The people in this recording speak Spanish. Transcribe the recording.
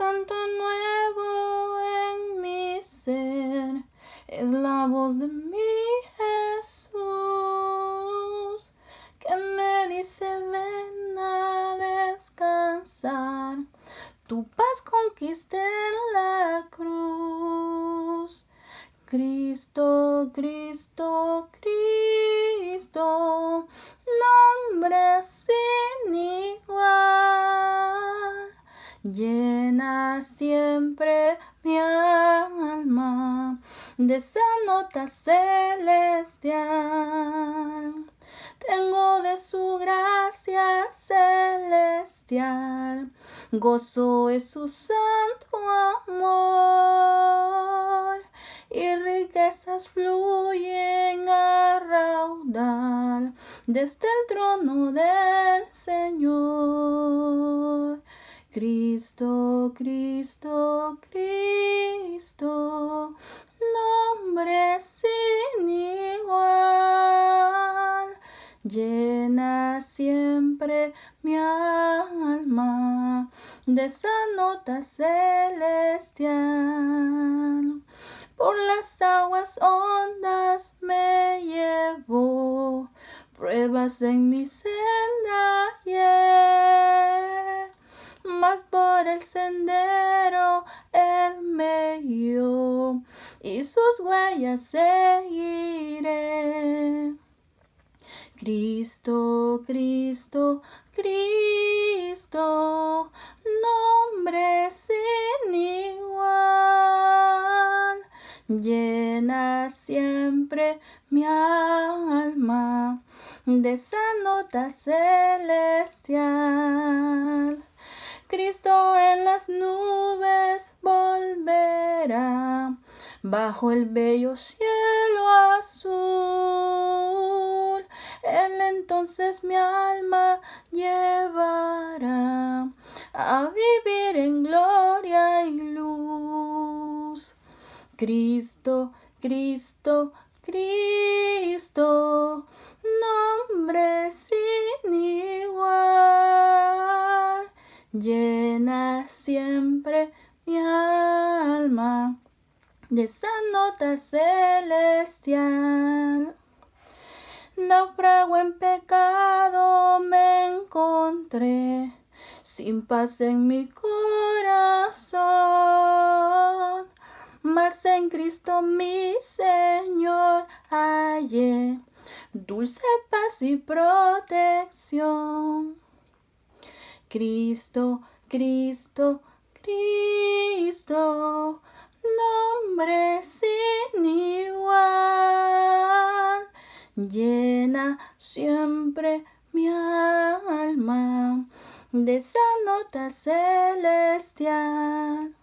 canto nuevo en mi ser, es la voz de mi Jesús que me dice ven a descansar, tu paz conquiste en la cruz. Cristo, Cristo, Cristo, Llena siempre mi alma de esa nota celestial. Tengo de su gracia celestial, gozo es su santo amor y riquezas fluyen a raudal desde el trono del Señor. Cristo, Cristo, Cristo, nombre sin igual, llena siempre mi alma de esa nota celestial. Por las aguas hondas me llevo, pruebas en mi senda por el sendero el me y sus huellas seguiré. Cristo, Cristo, Cristo, nombre sin igual, llena siempre mi alma de esa nota celestial. bajo el bello cielo azul. Él entonces mi alma llevará a vivir en gloria y luz. Cristo, Cristo, Cristo, nombre sin igual, llena siempre mi alma de esa nota celestial. Naufrago en pecado me encontré, sin paz en mi corazón, mas en Cristo mi Señor hallé dulce paz y protección. Cristo, Cristo, Cristo, nombre sin igual, llena siempre mi alma de esa nota celestial.